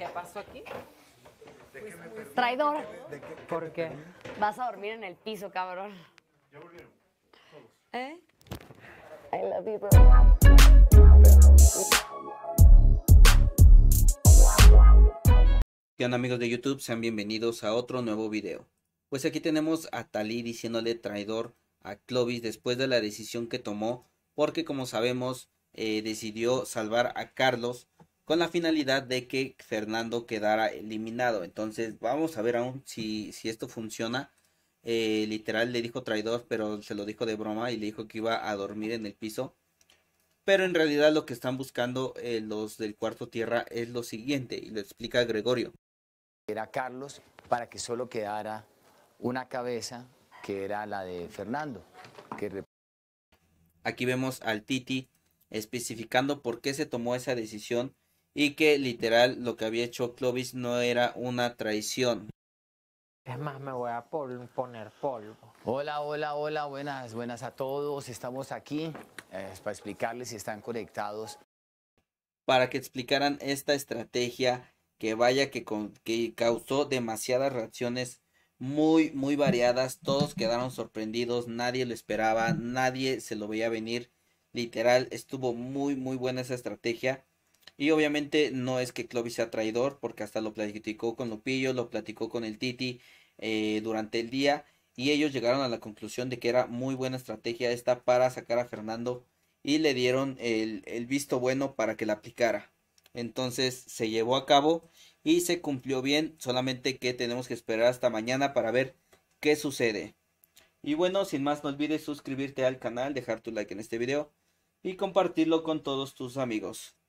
¿Qué pasó aquí? Traidor. ¿Por qué- Porque vas a dormir en el piso, cabrón. ¿Eh? I love you, bro. ¿Qué onda amigos de YouTube? Sean bienvenidos a otro nuevo video. Pues aquí tenemos a Talí diciéndole traidor a Clovis después de la decisión que tomó porque como sabemos eh, decidió salvar a Carlos con la finalidad de que Fernando quedara eliminado. Entonces vamos a ver aún si, si esto funciona. Eh, literal le dijo traidor, pero se lo dijo de broma y le dijo que iba a dormir en el piso. Pero en realidad lo que están buscando eh, los del cuarto tierra es lo siguiente, y lo explica Gregorio. Era Carlos para que solo quedara una cabeza, que era la de Fernando. Aquí vemos al Titi especificando por qué se tomó esa decisión y que literal lo que había hecho Clovis no era una traición. Es más, me voy a poner polvo. Hola, hola, hola, buenas, buenas a todos. Estamos aquí eh, para explicarles si están conectados. Para que explicaran esta estrategia que vaya que, que causó demasiadas reacciones muy, muy variadas. Todos quedaron sorprendidos, nadie lo esperaba, nadie se lo veía venir. Literal, estuvo muy, muy buena esa estrategia y obviamente no es que Clovis sea traidor, porque hasta lo platicó con Lupillo, lo platicó con el Titi eh, durante el día. Y ellos llegaron a la conclusión de que era muy buena estrategia esta para sacar a Fernando. Y le dieron el, el visto bueno para que la aplicara. Entonces se llevó a cabo y se cumplió bien. Solamente que tenemos que esperar hasta mañana para ver qué sucede. Y bueno, sin más, no olvides suscribirte al canal, dejar tu like en este video y compartirlo con todos tus amigos.